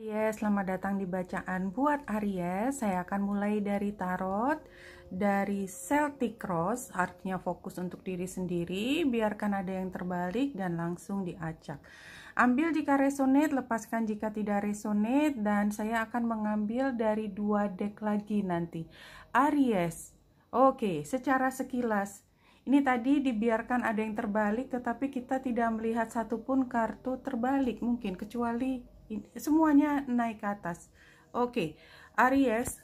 Yes, iya, selamat datang di bacaan buat Aries. Saya akan mulai dari tarot dari Celtic Cross, artinya fokus untuk diri sendiri, biarkan ada yang terbalik dan langsung diacak. Ambil jika resonate, lepaskan jika tidak resonate dan saya akan mengambil dari dua deck lagi nanti. Aries. Oke, secara sekilas ini tadi dibiarkan ada yang terbalik tetapi kita tidak melihat satupun kartu terbalik mungkin kecuali semuanya naik ke atas oke okay. Aries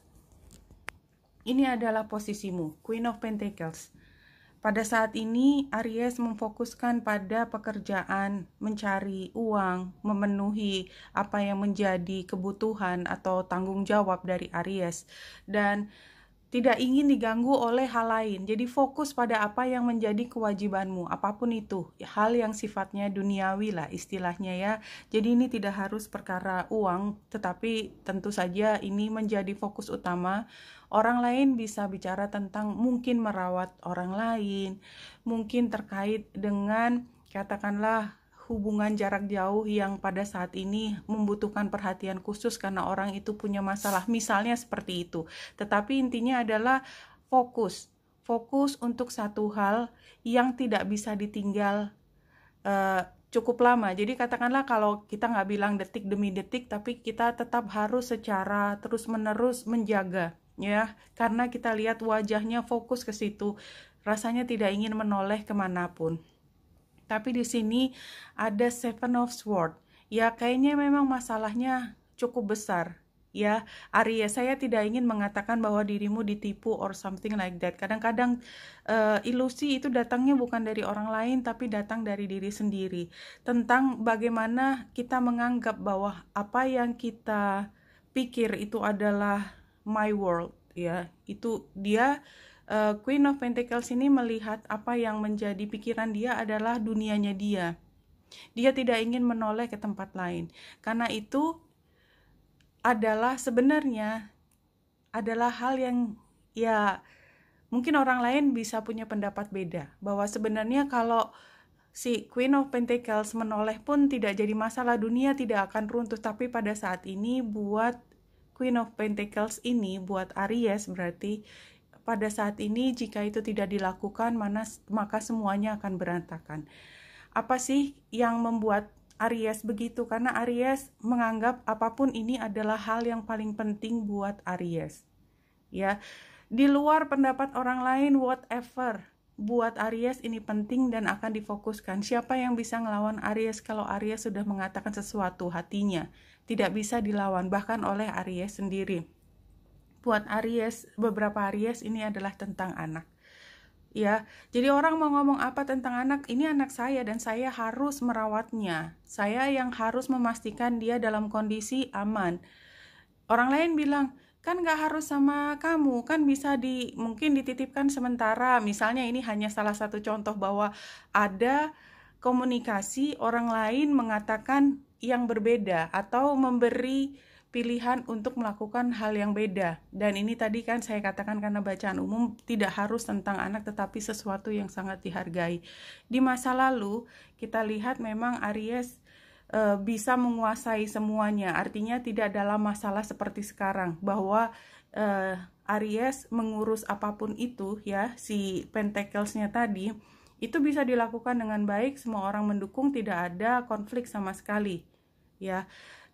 ini adalah posisimu Queen of Pentacles pada saat ini Aries memfokuskan pada pekerjaan, mencari uang, memenuhi apa yang menjadi kebutuhan atau tanggung jawab dari Aries dan tidak ingin diganggu oleh hal lain. Jadi fokus pada apa yang menjadi kewajibanmu, apapun itu. Ya, hal yang sifatnya duniawi lah istilahnya ya. Jadi ini tidak harus perkara uang, tetapi tentu saja ini menjadi fokus utama. Orang lain bisa bicara tentang mungkin merawat orang lain, mungkin terkait dengan katakanlah hubungan jarak jauh yang pada saat ini membutuhkan perhatian khusus karena orang itu punya masalah, misalnya seperti itu. Tetapi intinya adalah fokus, fokus untuk satu hal yang tidak bisa ditinggal uh, cukup lama. Jadi katakanlah kalau kita nggak bilang detik demi detik, tapi kita tetap harus secara terus-menerus menjaga, ya, karena kita lihat wajahnya fokus ke situ, rasanya tidak ingin menoleh kemanapun tapi di sini ada Seven of swords. Ya, kayaknya memang masalahnya cukup besar. Ya, Arya, saya tidak ingin mengatakan bahwa dirimu ditipu or something like that. Kadang-kadang uh, ilusi itu datangnya bukan dari orang lain, tapi datang dari diri sendiri. Tentang bagaimana kita menganggap bahwa apa yang kita pikir itu adalah my world. Ya, itu dia uh, Queen of Pentacles ini melihat apa yang menjadi pikiran dia adalah dunianya dia. Dia tidak ingin menoleh ke tempat lain. Karena itu adalah sebenarnya adalah hal yang ya mungkin orang lain bisa punya pendapat beda bahwa sebenarnya kalau si Queen of Pentacles menoleh pun tidak jadi masalah dunia tidak akan runtuh tapi pada saat ini buat Queen of Pentacles ini buat Aries berarti pada saat ini jika itu tidak dilakukan mana, maka semuanya akan berantakan. Apa sih yang membuat Aries begitu? Karena Aries menganggap apapun ini adalah hal yang paling penting buat Aries. Ya. Di luar pendapat orang lain whatever, buat Aries ini penting dan akan difokuskan. Siapa yang bisa ngelawan Aries kalau Aries sudah mengatakan sesuatu hatinya? Tidak bisa dilawan bahkan oleh Aries sendiri buat Aries, beberapa Aries ini adalah tentang anak. Ya, jadi orang mau ngomong apa tentang anak, ini anak saya dan saya harus merawatnya. Saya yang harus memastikan dia dalam kondisi aman. Orang lain bilang, kan nggak harus sama kamu kan bisa di mungkin dititipkan sementara misalnya ini hanya salah satu contoh bahwa ada komunikasi orang lain mengatakan yang berbeda atau memberi pilihan untuk melakukan hal yang beda. Dan ini tadi kan saya katakan karena bacaan umum tidak harus tentang anak tetapi sesuatu yang sangat dihargai. Di masa lalu kita lihat memang Aries e, bisa menguasai semuanya. Artinya tidak dalam masalah seperti sekarang bahwa e, Aries mengurus apapun itu ya si Pentaclesnya tadi itu bisa dilakukan dengan baik, semua orang mendukung, tidak ada konflik sama sekali ya.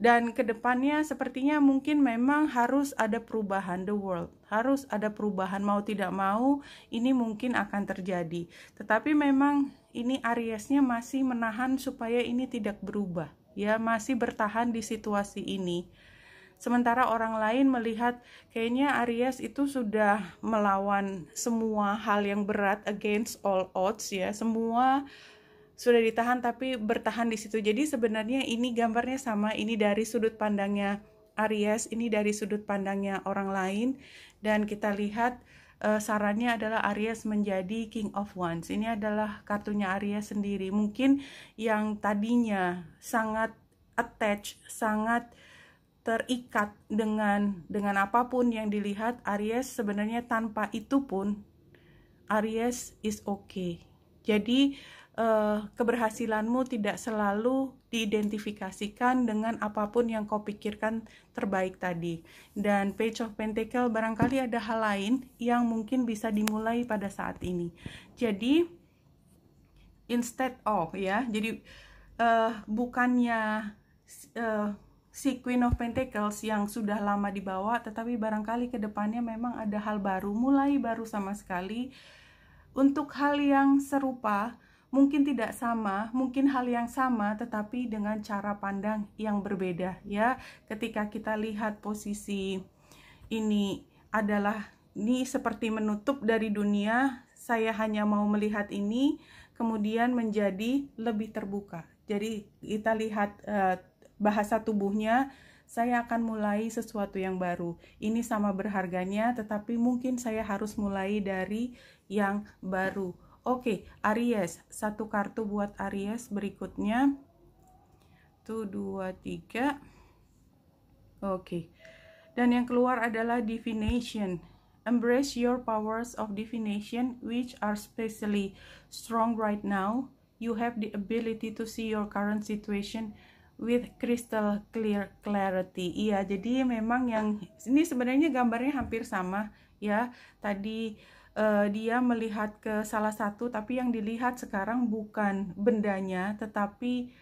Dan kedepannya sepertinya mungkin memang harus ada perubahan the world, harus ada perubahan mau tidak mau ini mungkin akan terjadi. Tetapi memang ini Ariesnya masih menahan supaya ini tidak berubah, ya masih bertahan di situasi ini. Sementara orang lain melihat kayaknya Aries itu sudah melawan semua hal yang berat against all odds ya, semua sudah ditahan tapi bertahan di situ. Jadi sebenarnya ini gambarnya sama, ini dari sudut pandangnya Aries, ini dari sudut pandangnya orang lain dan kita lihat uh, sarannya adalah Aries menjadi King of Wands. Ini adalah kartunya Aries sendiri. Mungkin yang tadinya sangat attached, sangat terikat dengan dengan apapun yang dilihat Aries sebenarnya tanpa itu pun Aries is okay. Jadi uh, keberhasilanmu tidak selalu diidentifikasikan dengan apapun yang kau pikirkan terbaik tadi. Dan Page of Pentacle barangkali ada hal lain yang mungkin bisa dimulai pada saat ini. Jadi instead of ya, jadi uh, bukannya uh, si Queen of Pentacles yang sudah lama dibawa, tetapi barangkali kedepannya memang ada hal baru, mulai baru sama sekali untuk hal yang serupa mungkin tidak sama, mungkin hal yang sama tetapi dengan cara pandang yang berbeda ya. Ketika kita lihat posisi ini adalah ini seperti menutup dari dunia, saya hanya mau melihat ini kemudian menjadi lebih terbuka. Jadi kita lihat eh, bahasa tubuhnya saya akan mulai sesuatu yang baru. Ini sama berharganya, tetapi mungkin saya harus mulai dari yang baru. Oke, Aries. Satu kartu buat Aries berikutnya. Tuh, dua, tiga. Oke. Dan yang keluar adalah divination. Embrace your powers of divination which are specially strong right now. You have the ability to see your current situation with crystal clear clarity. Iya, jadi memang yang ini sebenarnya gambarnya hampir sama ya. Tadi uh, dia melihat ke salah satu tapi yang dilihat sekarang bukan bendanya tetapi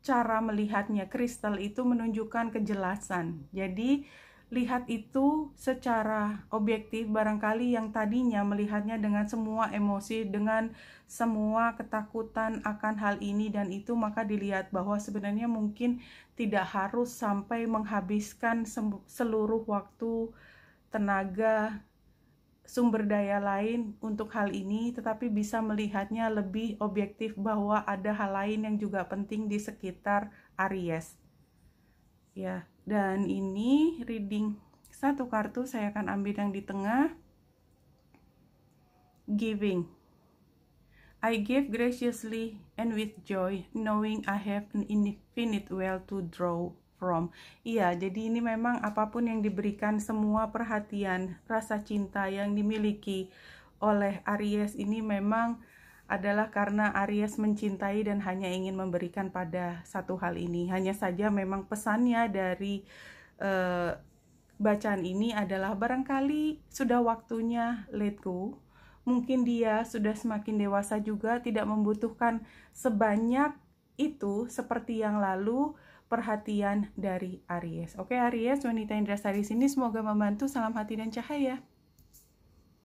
cara melihatnya kristal itu menunjukkan kejelasan jadi lihat itu secara objektif barangkali yang tadinya melihatnya dengan semua emosi dengan semua ketakutan akan hal ini dan itu maka dilihat bahwa sebenarnya mungkin tidak harus sampai menghabiskan seluruh waktu tenaga sumber daya lain untuk hal ini, tetapi bisa melihatnya lebih objektif bahwa ada hal lain yang juga penting di sekitar Aries. Ya, dan ini reading satu kartu saya akan ambil yang di tengah. Giving. I give graciously and with joy, knowing I have an infinite well to draw from. Iya, jadi ini memang apapun yang diberikan semua perhatian, rasa cinta yang dimiliki oleh Aries ini memang adalah karena Aries mencintai dan hanya ingin memberikan pada satu hal ini. Hanya saja memang pesannya dari uh, bacaan ini adalah barangkali sudah waktunya let go. Mungkin dia sudah semakin dewasa juga tidak membutuhkan sebanyak itu seperti yang lalu perhatian dari Aries. Oke Aries, wanita Indra Sari sini semoga membantu. Salam hati dan cahaya.